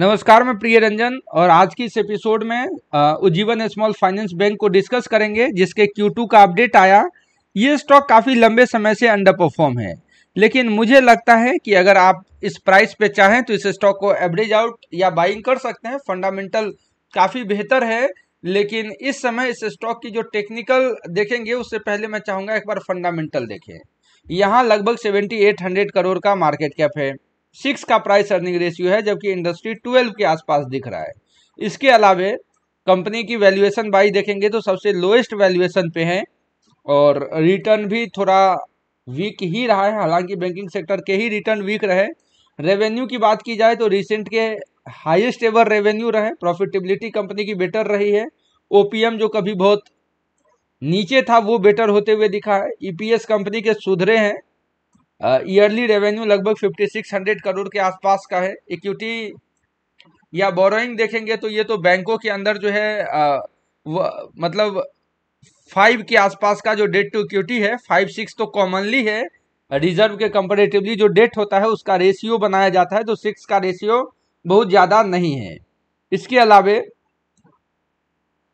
नमस्कार मैं प्रिय रंजन और आज की इस एपिसोड में उज्जीवन स्मॉल फाइनेंस बैंक को डिस्कस करेंगे जिसके Q2 का अपडेट आया ये स्टॉक काफ़ी लंबे समय से अंडर परफॉर्म है लेकिन मुझे लगता है कि अगर आप इस प्राइस पे चाहें तो इस स्टॉक को एवरेज आउट या बाइंग कर सकते हैं फंडामेंटल काफ़ी बेहतर है लेकिन इस समय इस स्टॉक की जो टेक्निकल देखेंगे उससे पहले मैं चाहूँगा एक बार फंडामेंटल देखें यहाँ लगभग सेवेंटी करोड़ का मार्केट कैप है सिक्स का प्राइस अर्निंग रेशियो है जबकि इंडस्ट्री ट्वेल्व के आसपास दिख रहा है इसके अलावे कंपनी की वैल्यूएशन बाई देखेंगे तो सबसे लोएस्ट वैल्यूएशन पे है और रिटर्न भी थोड़ा वीक ही रहा है हालांकि बैंकिंग सेक्टर के ही रिटर्न वीक रहे रेवेन्यू की बात की जाए तो रिसेंट के हाईएस्ट एवर रेवेन्यू रहे प्रॉफिटेबिलिटी कंपनी की बेटर रही है ओपीएम जो कभी बहुत नीचे था वो बेटर होते हुए दिखा है ईपीएस e कंपनी के सुधरे हैं ईयरली रेवेन्यू लगभग 5600 करोड़ के आसपास का है इक्विटी या बोरोइंग देखेंगे तो ये तो बैंकों के अंदर जो है आ, मतलब फाइव के आसपास का जो डेट टू इक्विटी है फाइव सिक्स तो कॉमनली है रिजर्व के कंपेरेटिवली जो डेट होता है उसका रेशियो बनाया जाता है तो सिक्स का रेशियो बहुत ज़्यादा नहीं है इसके अलावे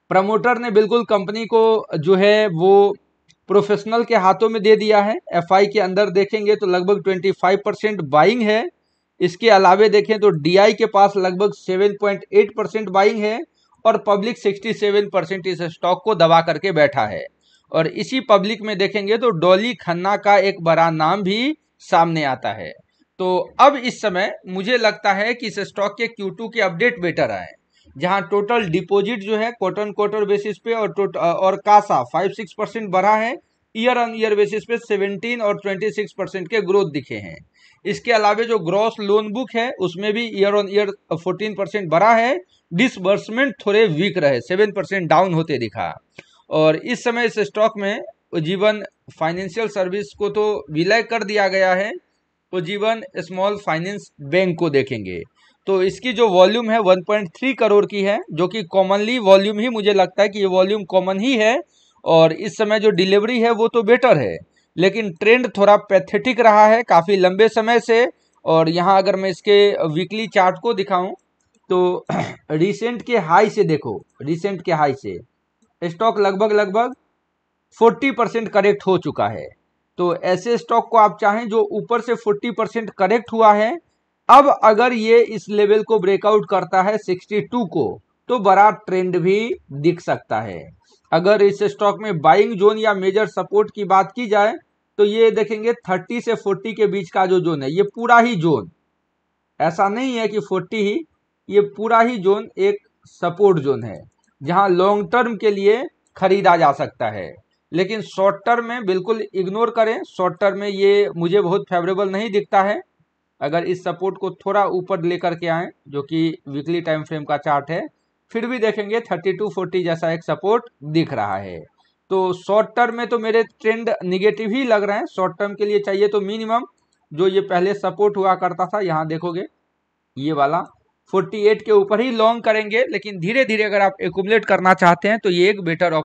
प्रमोटर ने बिल्कुल कंपनी को जो है वो प्रोफेशनल के हाथों में दे दिया है एफआई के अंदर देखेंगे तो लगभग 25 परसेंट बाइंग है इसके अलावे देखें तो डीआई के पास लगभग 7.8 परसेंट बाइंग है और पब्लिक 67 परसेंट इस स्टॉक को दबा करके बैठा है और इसी पब्लिक में देखेंगे तो डोली खन्ना का एक बड़ा नाम भी सामने आता है तो अब इस समय मुझे लगता है कि इस स्टॉक के क्यू के अपडेट बेटर आए जहां टोटल डिपॉजिट जो है क्वार्टर क्वार्टर बेसिस पे और टोट और कासा फाइव सिक्स परसेंट बढ़ा है ईयर ऑन ईयर बेसिस पे सेवेंटीन और ट्वेंटी सिक्स परसेंट के ग्रोथ दिखे हैं इसके अलावा जो ग्रॉस लोन बुक है उसमें भी year on year fourteen percent बढ़ा है डिसबर्समेंट थोड़े वीक रहे सेवन परसेंट डाउन होते दिखा और इस समय इस स्टॉक में जीवन फाइनेंशियल सर्विस को तो विलय कर दिया गया है जीवन स्मॉल फाइनेंस बैंक को देखेंगे तो इसकी जो वॉल्यूम है 1.3 करोड़ की है जो कि कॉमनली वॉल्यूम ही मुझे लगता है कि ये वॉल्यूम कॉमन ही है और इस समय जो डिलीवरी है वो तो बेटर है लेकिन ट्रेंड थोड़ा पैथेटिक रहा है काफ़ी लंबे समय से और यहाँ अगर मैं इसके वीकली चार्ट को दिखाऊं तो रिसेंट के हाई से देखो रिसेंट के हाई से स्टॉक लगभग लगभग 40 परसेंट करेक्ट हो चुका है तो ऐसे स्टॉक को आप चाहें जो ऊपर से 40 परसेंट करेक्ट हुआ है अब अगर ये इस लेवल को ब्रेकआउट करता है 62 को तो बड़ा ट्रेंड भी दिख सकता है अगर इस स्टॉक में बाइंग जोन या मेजर सपोर्ट की बात की जाए तो ये देखेंगे 30 से 40 के बीच का जो जोन है ये पूरा ही जोन ऐसा नहीं है कि 40 ही ये पूरा ही जोन एक सपोर्ट जोन है जहां लॉन्ग टर्म के लिए खरीदा जा सकता है लेकिन शॉर्ट टर्म में बिल्कुल इग्नोर करें शॉर्ट टर्म में ये मुझे बहुत फेवरेबल नहीं दिखता है अगर इस सपोर्ट को थोड़ा ऊपर लेकर के आए जो कि वीकली टाइम फ्रेम का चार्ट है फिर भी देखेंगे थर्टी टू फोर्टी जैसा एक सपोर्ट दिख रहा है तो शॉर्ट टर्म में तो मेरे ट्रेंड निगेटिव ही लग रहे हैं शॉर्ट टर्म के लिए चाहिए तो मिनिमम जो ये पहले सपोर्ट हुआ करता था यहाँ देखोगे ये वाला 48 के ऊपर ही लॉन्ग करेंगे लेकिन धीरे धीरे अगर आप एकुमलेट करना चाहते हैं तो ये एक बेटर